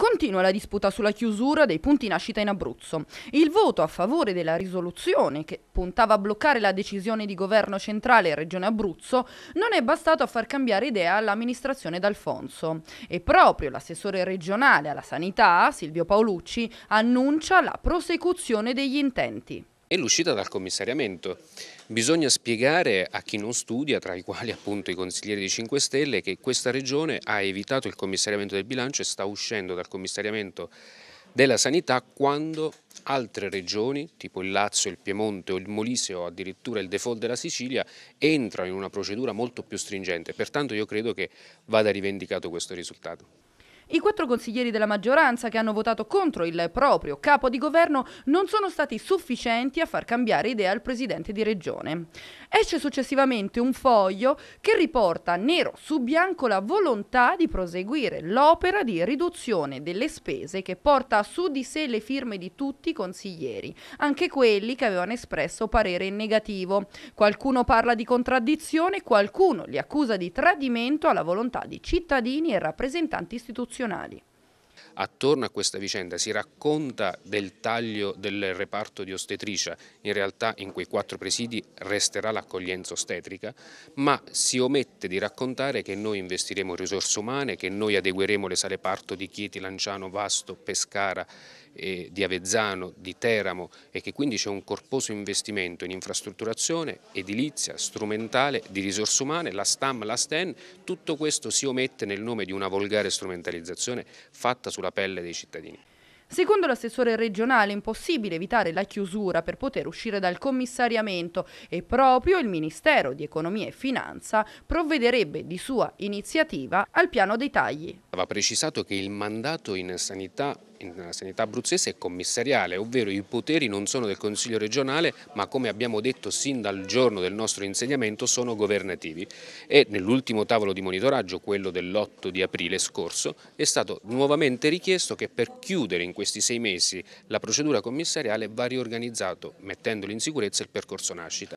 Continua la disputa sulla chiusura dei punti nascita in Abruzzo. Il voto a favore della risoluzione, che puntava a bloccare la decisione di governo centrale e Regione Abruzzo, non è bastato a far cambiare idea all'amministrazione d'Alfonso. E proprio l'assessore regionale alla sanità, Silvio Paolucci, annuncia la prosecuzione degli intenti e l'uscita dal commissariamento. Bisogna spiegare a chi non studia, tra i quali appunto i consiglieri di 5 Stelle, che questa regione ha evitato il commissariamento del bilancio e sta uscendo dal commissariamento della sanità quando altre regioni, tipo il Lazio, il Piemonte o il Molise o addirittura il default della Sicilia, entrano in una procedura molto più stringente. Pertanto io credo che vada rivendicato questo risultato. I quattro consiglieri della maggioranza che hanno votato contro il proprio capo di governo non sono stati sufficienti a far cambiare idea al presidente di regione. Esce successivamente un foglio che riporta nero su bianco la volontà di proseguire l'opera di riduzione delle spese che porta su di sé le firme di tutti i consiglieri, anche quelli che avevano espresso parere negativo. Qualcuno parla di contraddizione, qualcuno li accusa di tradimento alla volontà di cittadini e rappresentanti istituzionali funzionali. Attorno a questa vicenda si racconta del taglio del reparto di ostetricia, in realtà in quei quattro presidi resterà l'accoglienza ostetrica, ma si omette di raccontare che noi investiremo risorse umane, che noi adegueremo le sale parto di Chieti, Lanciano, Vasto, Pescara, eh, di Avezzano, di Teramo e che quindi c'è un corposo investimento in infrastrutturazione, edilizia, strumentale, di risorse umane, la STAM, la STEN, tutto questo si omette nel nome di una volgare strumentalizzazione fatta porta sulla pelle dei cittadini. Secondo l'assessore regionale è impossibile evitare la chiusura per poter uscire dal commissariamento e proprio il Ministero di Economia e Finanza provvederebbe di sua iniziativa al piano dei tagli. Va precisato che il mandato in sanità nella sanità abruzzese è commissariale, ovvero i poteri non sono del Consiglio regionale ma come abbiamo detto sin dal giorno del nostro insediamento sono governativi e nell'ultimo tavolo di monitoraggio, quello dell'8 di aprile scorso, è stato nuovamente richiesto che per chiudere in questi sei mesi la procedura commissariale va riorganizzato mettendolo in sicurezza il percorso nascita.